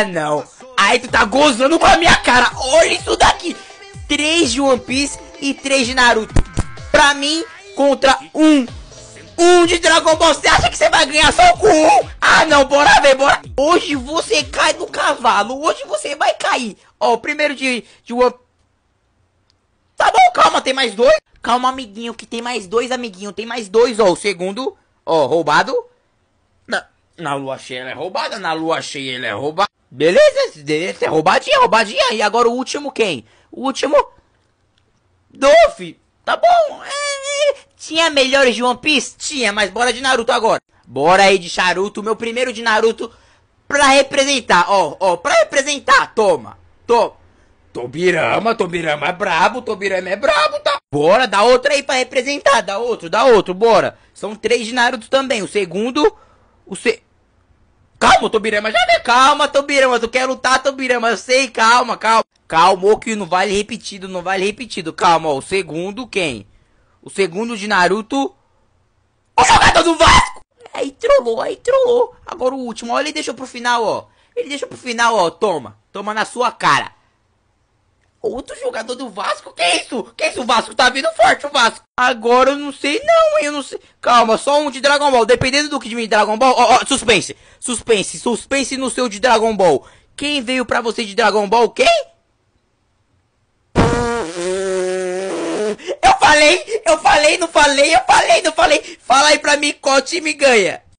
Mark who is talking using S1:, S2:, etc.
S1: Ah, não. Aí tu tá gozando com a minha cara. Olha isso daqui. Três de One Piece e três de Naruto. Pra mim, contra um. Um de Dragon Ball. Você acha que você vai ganhar só com um? Ah, não. Bora ver, bora. Hoje você cai do cavalo. Hoje você vai cair. Ó, o primeiro de, de One Tá bom, calma. Tem mais dois. Calma, amiguinho, que tem mais dois, amiguinho. Tem mais dois, ó. O segundo, ó, roubado. Na, na lua cheia ele é roubado. Na lua cheia ele é roubado. Beleza? Esse é roubadinha, roubadinha. E agora o último quem? O último. Dolph. Tá bom. É, é. Tinha melhores de One Piece? Tinha, mas bora de Naruto agora. Bora aí de charuto, meu primeiro de Naruto pra representar. Ó, ó, pra representar. Toma. Toma. Tobirama, Tobirama é brabo, Tobirama é brabo, tá? Bora, dá outra aí pra representar, dá outro, dá outro, bora. São três de Naruto também, o segundo, o calma, Tobirama, já vem. calma, Tobirama, tu quer lutar, Tobirama, eu sei, calma, calma. Calma, que não vale repetido, não vale repetido, calma, ó, o segundo quem? O segundo de Naruto, o jogador do Vasco! Aí trollou, aí trollou. Agora o último, ó, ele deixou pro final, ó, ele deixou pro final, ó, toma, toma na sua cara. Outro jogador do Vasco? Que isso? Que isso? O Vasco tá vindo forte, o Vasco. Agora eu não sei, não, Eu não sei. Calma, só um de Dragon Ball. Dependendo do que de Dragon Ball. Ó, oh, oh, suspense. Suspense. Suspense no seu de Dragon Ball. Quem veio pra você de Dragon Ball? Quem? Eu falei, eu falei, não falei, eu falei, não falei. Fala aí pra mim qual time ganha.